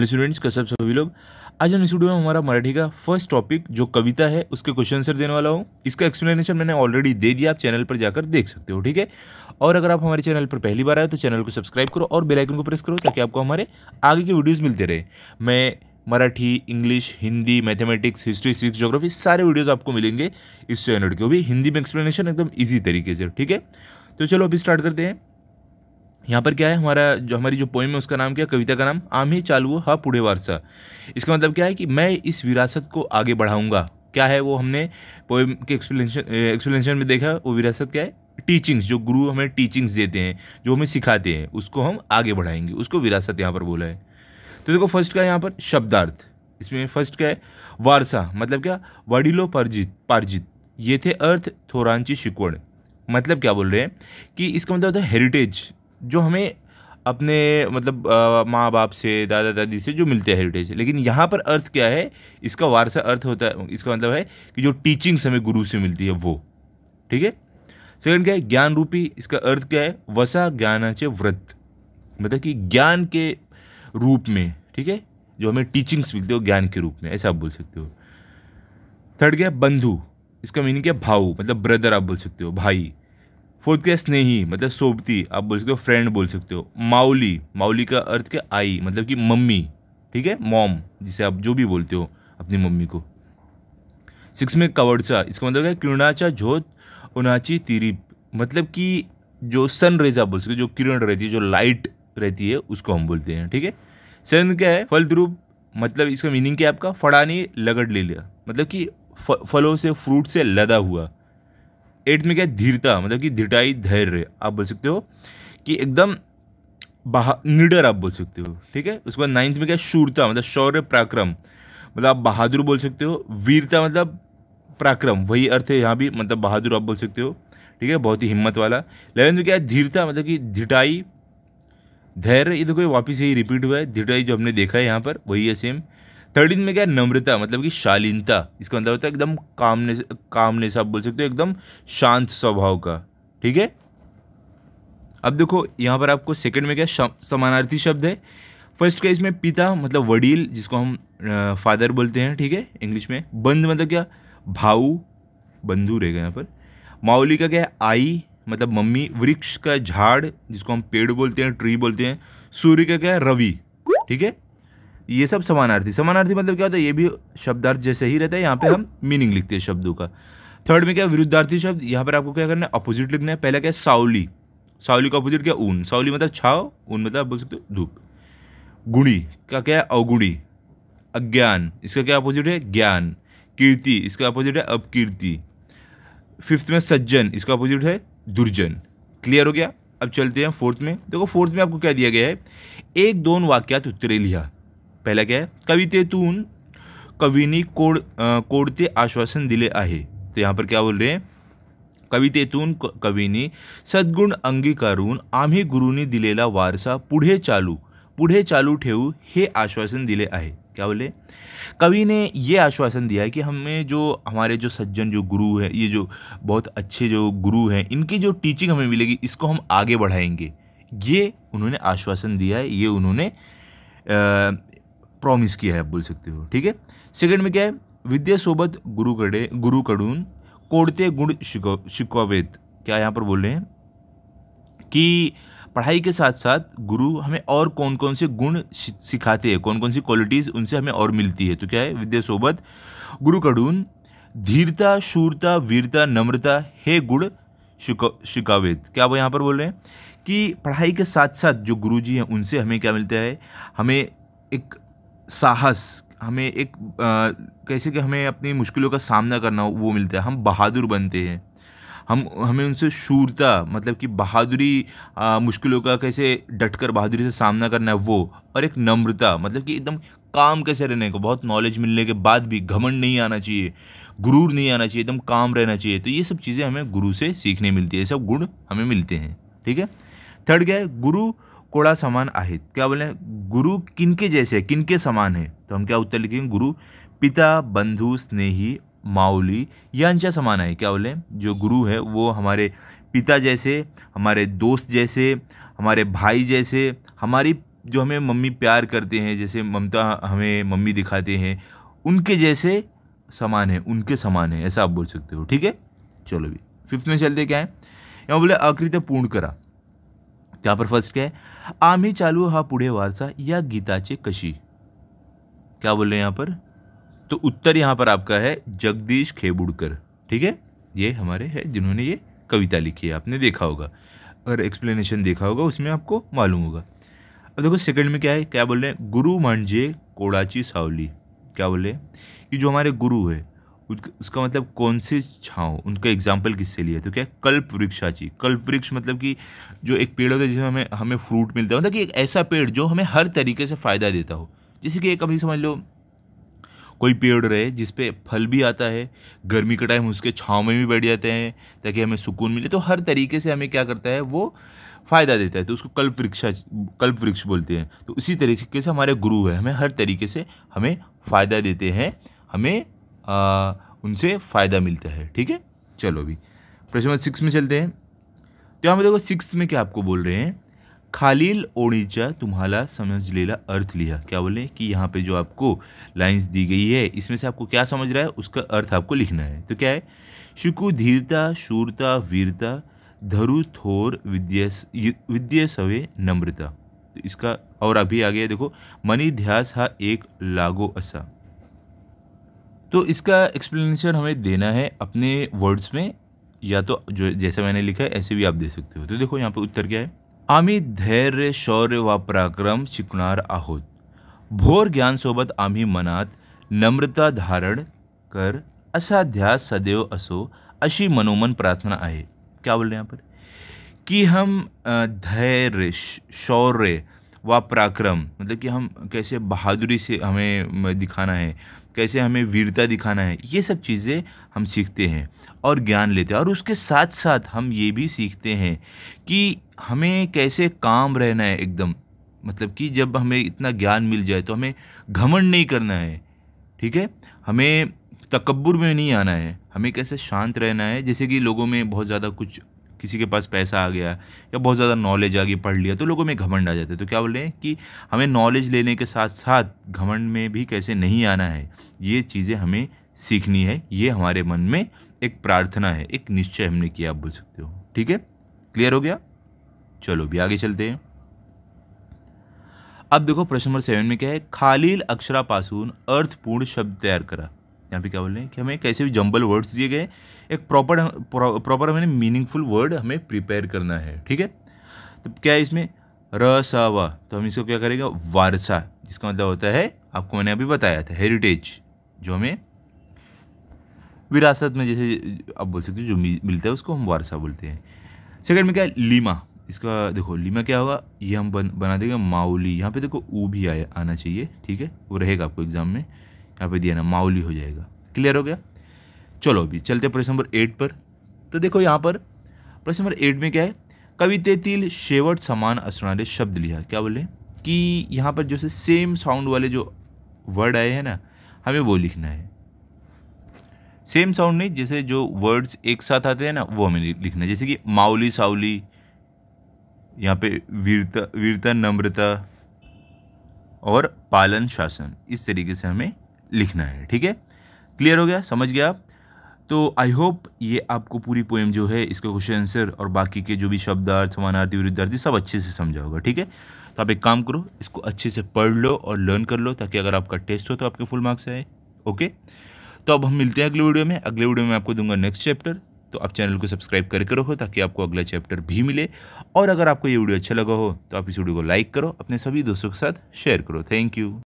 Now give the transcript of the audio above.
hello students कसब सभी लोग आज हम इस वीडियो में हमारा मराठी का फर्स्ट टॉपिक जो कविता है उसके क्वेश्चन आंसर देने वाला हूँ इसका एक्सप्लेनेशन मैंने ऑलरेडी दे दिया आप चैनल पर जाकर देख सकते हो ठीक है और अगर आप हमारे चैनल पर पहली बार आए तो चैनल को सब्सक्राइब करो और बेलाइकन को प्रेस करो ताकि आपको हमारे आगे के वीडियोज़ मिलते रहे मैं Marathi English Hindi mathematics history six geography सारे वीडियोज़ आपको मिलेंगे इस चैनल के वो भी हिंदी में एक्सप्लेनेशन एकदम ईजी तरीके से ठीक है तो चलो अभी स्टार्ट करते हैं यहाँ पर क्या है हमारा जो हमारी जो पोइम है उसका नाम क्या कविता का नाम आम ही चालू हा पुढे वारसा इसका मतलब क्या है कि मैं इस विरासत को आगे बढ़ाऊँगा क्या है वो हमने पोइम के एक्सप्लेनेशन एक्सप्लेनेशन में देखा वो विरासत क्या है टीचिंग्स जो गुरु हमें टीचिंग्स देते हैं जो हमें सिखाते हैं उसको हम आगे बढ़ाएंगे उसको विरासत यहाँ पर बोला है तो देखो फर्स्ट का है यहाँ पर शब्दार्थ इसमें फर्स्ट क्या है वारसा मतलब क्या वडिलो परजित पार्जित ये थे अर्थ थोरांची शिकवण मतलब क्या बोल रहे हैं कि इसका मतलब होता है हेरिटेज जो हमें अपने मतलब माँ बाप से दादा दादी से जो मिलते हैं हेरिटेज लेकिन यहाँ पर अर्थ क्या है इसका वारसा अर्थ होता है इसका मतलब है कि जो टीचिंग्स हमें गुरु से मिलती है वो ठीक है सेकंड क्या है ज्ञान रूपी इसका अर्थ क्या है वसा ज्ञानाचे व्रत मतलब कि ज्ञान के रूप में ठीक है जो हमें टीचिंग्स मिलते हो ज्ञान के रूप में ऐसा आप बोल सकते हो थर्ड क्या है बंधु इसका मीनिंग क्या भाऊ मतलब ब्रदर आप बोल सकते हो भाई फोर्थ क्या स्नेही मतलब सोबती आप बोल सकते हो फ्रेंड बोल सकते हो माउली माउली का अर्थ क्या आई मतलब कि मम्मी ठीक है मॉम जिसे आप जो भी बोलते हो अपनी मम्मी को सिक्स में कवर्चा इसका मतलब क्या किरणाचा झोत उनाची तिरीप मतलब कि जो सन रेज आप बोल सकते हो जो किरण रहती है जो लाइट रहती है उसको हम बोलते हैं ठीक है सेवन क्या है फलद्रूप मतलब इसका मीनिंग क्या है आपका फड़ानी लगड़ ले लिया मतलब कि फलों से फ्रूट से लदा हुआ एट्थ में क्या धीरता मतलब कि धिटाई धैर्य आप बोल सकते हो कि एकदम बहा निडर आप बोल सकते हो ठीक है उसके बाद नाइन्थ में क्या है शूरता मतलब शौर्य पराक्रम मतलब आप बहादुर बोल सकते हो वीरता मतलब पराक्रम वही अर्थ है यहाँ भी मतलब बहादुर आप बोल सकते हो ठीक है बहुत ही हिम्मत वाला इलेवंथ में क्या है धीरता मतलब कि धिटाई धैर्य ये देखो वापस यही रिपीट हुआ है धिटाई जो हमने देखा है यहाँ पर वही है सेम थर्टीन में क्या नम्रता मतलब कि शालीनता इसका मतलब होता है एकदम कामने कामने से आप बोल सकते हो एकदम शांत स्वभाव का ठीक है अब देखो यहाँ पर आपको सेकंड में क्या समानार्थी शब्द है फर्स्ट का इसमें पिता मतलब वडील जिसको हम फादर बोलते हैं ठीक है इंग्लिश में बंद मतलब क्या भाऊ बंधु रहेगा यहाँ पर माउली का क्या है आई मतलब मम्मी वृक्ष का झाड़ जिसको हम पेड़ बोलते हैं ट्री बोलते हैं सूर्य का क्या है रवि ठीक है ये सब समानार्थी समानार्थी मतलब क्या होता है ये भी शब्दार्थ जैसे ही रहता है यहाँ पे हम मीनिंग लिखते हैं शब्दों का थर्ड में क्या विरुद्धार्थी शब्द यहाँ पर आपको क्या करना है अपोजिट लिखना है पहला क्या है सावली सावली का अपोजिट क्या ऊन सावली मतलब छाव ऊन मतलब बोल सकते हो धूप गुणी का क्या है अवगुणी अज्ञान इसका क्या अपोजिट है ज्ञान कीर्ति इसका अपोजिट है अपकीर्ति फिफ्थ में सज्जन इसका अपोजिट है दुर्जन क्लियर हो गया अब चलते हैं फोर्थ में देखो फोर्थ में आपको क्या दिया गया है एक दोन वाक्यात उत्तरे लिहा पहला पहिला काय कवितेतून ने कोड कोडते आश्वासन दिले आहे तो यहाँ पर क्या बोल रहे हैं कवितेतून कवीनी सद्गुण अंगीकारून आम्ही ने दिलेला वारसा पुढे चालू पुढे चालू ठेऊ हे आश्वासन दिले आहे क्या बोले कवि ने ये आश्वासन दिया है कि हमें जो हमारे जो सज्जन जो गुरु हैं ये जो बहुत अच्छे जो गुरु हैं इनकी जो टीचिंग हमें मिलेगी इसको हम आगे बढ़ाएंगे ये उन्होंने आश्वासन दिया है ये उन्होंने प्रॉमिस किया है आप बोल सकते हो ठीक है सेकंड में क्या है विद्यासोबत गुरुकडे गुरुकडून कोड़ते गुण शिकव शिकवावेत क्या यहाँ पर बोल रहे हैं कि पढ़ाई के साथ साथ गुरु हमें और कौन कौन से गुण सिखाते हैं कौन कौन सी क्वालिटीज़ उनसे हमें और मिलती है तो क्या है सोबत गुरु कडून धीरता शूरता वीरता नम्रता हे गुण शिकावेद क्या वो यहाँ पर बोल रहे हैं कि पढ़ाई के साथ साथ जो गुरुजी हैं उनसे हमें क्या मिलता है हमें एक साहस हमें एक कैसे कि हमें अपनी मुश्किलों का सामना करना वो मिलता है हम बहादुर बनते हैं हम हमें उनसे शूरता मतलब कि बहादुरी आ, मुश्किलों का कैसे डटकर बहादुरी से सामना करना है वो और एक नम्रता मतलब कि एकदम काम कैसे रहने को बहुत नॉलेज मिलने के बाद भी घमंड नहीं आना चाहिए गुरूर नहीं आना चाहिए एकदम काम रहना चाहिए तो ये सब चीज़ें हमें गुरु से सीखने मिलती है सब गुण हमें मिलते हैं ठीक है थर्ड क्या है गुरु कोड़ा समान आहित क्या बोले गुरु किनके जैसे किनके समान है तो हम क्या उत्तर लिखेंगे गुरु पिता बंधु स्नेही माउली यांच्या समान है क्या बोले जो गुरु है वो हमारे पिता जैसे हमारे दोस्त जैसे हमारे भाई जैसे हमारी जो हमें मम्मी प्यार करते हैं जैसे ममता हमें मम्मी दिखाते हैं उनके जैसे समान है उनके समान है ऐसा आप बोल सकते हो ठीक है चलो भी फिफ्थ में चलते क्या है यहाँ बोले अकृत पूर्ण करा पर फर्स्ट क्या है आम्ही चालू हा पुढे वारसा या गीताचे कशी क्या बोल रहे हैं यहाँ पर तो उत्तर यहाँ पर आपका है जगदीश खेबुड़कर ठीक है ये हमारे है जिन्होंने ये कविता लिखी है आपने देखा होगा और एक्सप्लेनेशन देखा होगा उसमें आपको मालूम होगा अब देखो सेकंड में क्या है क्या बोल रहे हैं गुरु म्हणजे कोड़ाची सावली क्या बोल रहे हैं कि जो हमारे गुरु है उसका मतलब कौन से छाँव उनका एग्जाम्पल किससे लिया तो क्या कल्प वृक्षाची कल्प वृक्ष मतलब कि जो एक पेड़ होता है जिसमें हमें हमें फ्रूट मिलता है मतलब कि एक ऐसा पेड़ जो हमें हर तरीके से फ़ायदा देता हो जैसे कि एक अभी समझ लो कोई पेड़ रहे जिस पे फल भी आता है गर्मी का टाइम उसके छाँव में भी बैठ जाते हैं ताकि हमें सुकून मिले तो हर तरीके से हमें क्या करता है वो फ़ायदा देता है तो उसको कल्प वृक्षा कल्प वृक्ष बोलते हैं तो उसी तरीके से हमारे गुरु है हमें हर तरीके से हमें फ़ायदा देते हैं हमें आ, उनसे फ़ायदा मिलता है ठीक है चलो अभी प्रश्न नंबर सिक्स में चलते हैं तो यहाँ पर देखो सिक्स में क्या आपको बोल रहे हैं खालील ओणीचा तुम्हारा समझ लेला अर्थ लिया क्या बोले कि यहाँ पे जो आपको लाइंस दी गई है इसमें से आपको क्या समझ रहा है उसका अर्थ आपको लिखना है तो क्या है शुकु धीरता शूरता वीरता धरु थोर विद्य विद्य सवे नम्रता तो इसका और अभी आ गया देखो मनी ध्यास हा एक लागो असा तो इसका एक्सप्लेनेशन हमें देना है अपने वर्ड्स में या तो जो जैसा मैंने लिखा है ऐसे भी आप दे सकते हो तो देखो यहाँ पर उत्तर क्या है आम्ही धैर्य शौर्य व पराक्रम शिकणार आहोत भोर ज्ञान सोबत आम्ही मनात नम्रता धारण कर असा ध्यास सदैव असो अशी मनोमन प्रार्थना आहे क्या बोल रहे हैं यहाँ पर कि हम धैर्य शौर्य व पराक्रम मतलब कि हम कैसे बहादुरी से हमें दिखाना है कैसे हमें वीरता दिखाना है ये सब चीज़ें हम सीखते हैं और ज्ञान लेते हैं और उसके साथ साथ हम ये भी सीखते हैं कि हमें कैसे काम रहना है एकदम मतलब कि जब हमें इतना ज्ञान मिल जाए तो हमें घमंड नहीं करना है ठीक है हमें तकबर में नहीं आना है हमें कैसे शांत रहना है जैसे कि लोगों में बहुत ज़्यादा कुछ किसी के पास पैसा आ गया या बहुत ज़्यादा नॉलेज आ गई पढ़ लिया तो लोगों में घमंड आ जाता है तो क्या बोल रहे हैं कि हमें नॉलेज लेने के साथ साथ घमंड में भी कैसे नहीं आना है ये चीज़ें हमें सीखनी है ये हमारे मन में एक प्रार्थना है एक निश्चय हमने किया आप बोल सकते हो ठीक है क्लियर हो गया चलो भी आगे चलते हैं अब देखो प्रश्न नंबर सेवन में क्या है खालील अक्षरा पासून अर्थपूर्ण शब्द तैयार करा यहाँ पे क्या बोल रहे हैं कि हमें कैसे भी जंबल वर्ड्स दिए गए एक प्रॉपर प्रॉपर हमें मीनिंगफुल वर्ड हमें प्रिपेयर करना है ठीक है तो क्या है इसमें रसावा तो हम इसको क्या करेंगे वारसा जिसका मतलब होता है आपको मैंने अभी बताया था हेरिटेज जो हमें विरासत में जैसे आप बोल सकते हो जो मिलता है उसको हम वारसा बोलते हैं सेकंड में क्या है लीमा इसका देखो लीमा क्या होगा ये हम बन, बना देंगे माउली यहाँ पे देखो ऊ भी आया आना चाहिए ठीक है वो रहेगा आपको एग्ज़ाम में यहाँ पे दिया ना माउली हो जाएगा क्लियर हो गया चलो अभी चलते प्रश्न नंबर एट पर तो देखो यहाँ पर प्रश्न नंबर एट में क्या है तिल शेवट समान असणारे शब्द लिया क्या बोले कि यहाँ पर जो से सेम साउंड वाले जो वर्ड आए हैं ना हमें वो लिखना है सेम साउंड नहीं जैसे जो वर्ड्स एक साथ आते हैं ना वो हमें लिखना है जैसे कि माउली साउली यहाँ पे वीरता वीरता नम्रता और पालन शासन इस तरीके से हमें लिखना है ठीक है क्लियर हो गया समझ गया आप तो आई होप ये आपको पूरी पोएम जो है इसका क्वेश्चन आंसर और बाकी के जो भी शब्दार्थ समानार्थी विरुद्धार्थी सब अच्छे से समझा होगा ठीक है तो आप एक काम करो इसको अच्छे से पढ़ लो और लर्न कर लो ताकि अगर आपका टेस्ट हो तो आपके फुल मार्क्स आए ओके तो अब हम मिलते हैं अगले वीडियो में अगले वीडियो में आपको दूंगा नेक्स्ट चैप्टर तो आप चैनल को सब्सक्राइब करके रखो ताकि आपको अगला चैप्टर भी मिले और अगर आपको ये वीडियो अच्छा लगा हो तो आप इस वीडियो को लाइक करो अपने सभी दोस्तों के साथ शेयर करो थैंक यू